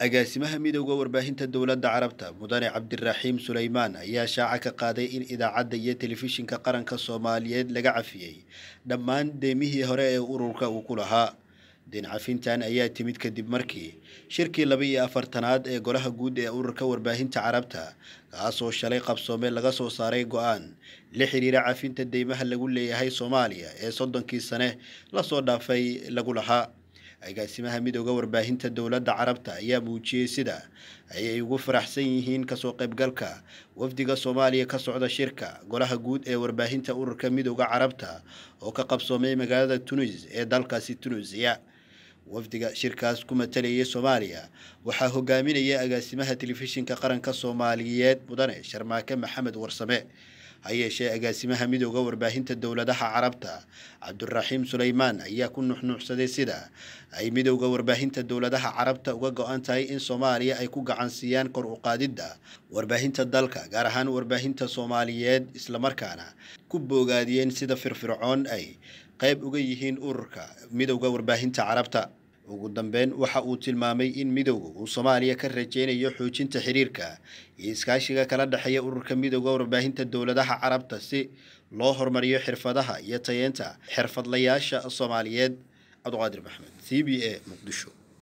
agaasimaha midooda warbaahinta dowladda carabta mudane cabdiraxiim sulaymaan ayaa shaaca ka qaaday in idaacadda iyo telefishinka qaranka soomaaliyeed laga cafiyey dhammaan deemihii hore ee ururka uu ku lahaa deen cafintan ayaa timid kadib markii shirkii laba iyo afartanaad ee golaha guud ee ururka warbaahinta carabta kaasoo shalay qabsoome laga soo saaray go-aan la xiriira cafinta deymaha lagu leeyahay soomaaliya ee soddonkii sane lasoo dhaafay lagu lahaa agaasimaha midooda warbaahinta dowladda carabta ayaa muujiyey sida ayay ugu faraxsan yihiin kasoo qaybgalka wafdiga soomaaliya ka socda shirka golaha guud ee warbaahinta ururka midooda carabta oo ka qabsoomay magaalada tunis ee dalkaasi tunisiya wafdiga shirkaas ku matalayay soomaaliya waxaa hogaaminaya agaasimaha telefishinka qaranka soomaaliyeed mudane sharmaake maxamed warsame ha yeeshee agaasimaha midooda warbaahinta dowladaha carabta cabdiraxiim sulaymaan ayaa ku nuxnuuxsaday sida ay midooda warbaahinta dowladaha carabta uga go-an tahay in soomaaliya ay ku gacansiiyaan kor u qaadidda warbaahinta dalka gaar ahaan warbaahinta soomaaliyeed islamarkaana ku boogaadiyeen sida firfircoon ay qayb uga yihiin ururka midooda warbaahinta carabta ugu dambeyn waxa uu tilmaamay in midowga uu soomaaliya ka rajeynayo xoojinta xiriirka iyo iskaashiga kala dhexeeya ururka midowga warbaahinta dowladaha carabta si loo horumariyo xirfadaha iyo tayeenta xirfadlayaasha soomaaliyeed cabduqaadir maxmed c b a muqdisho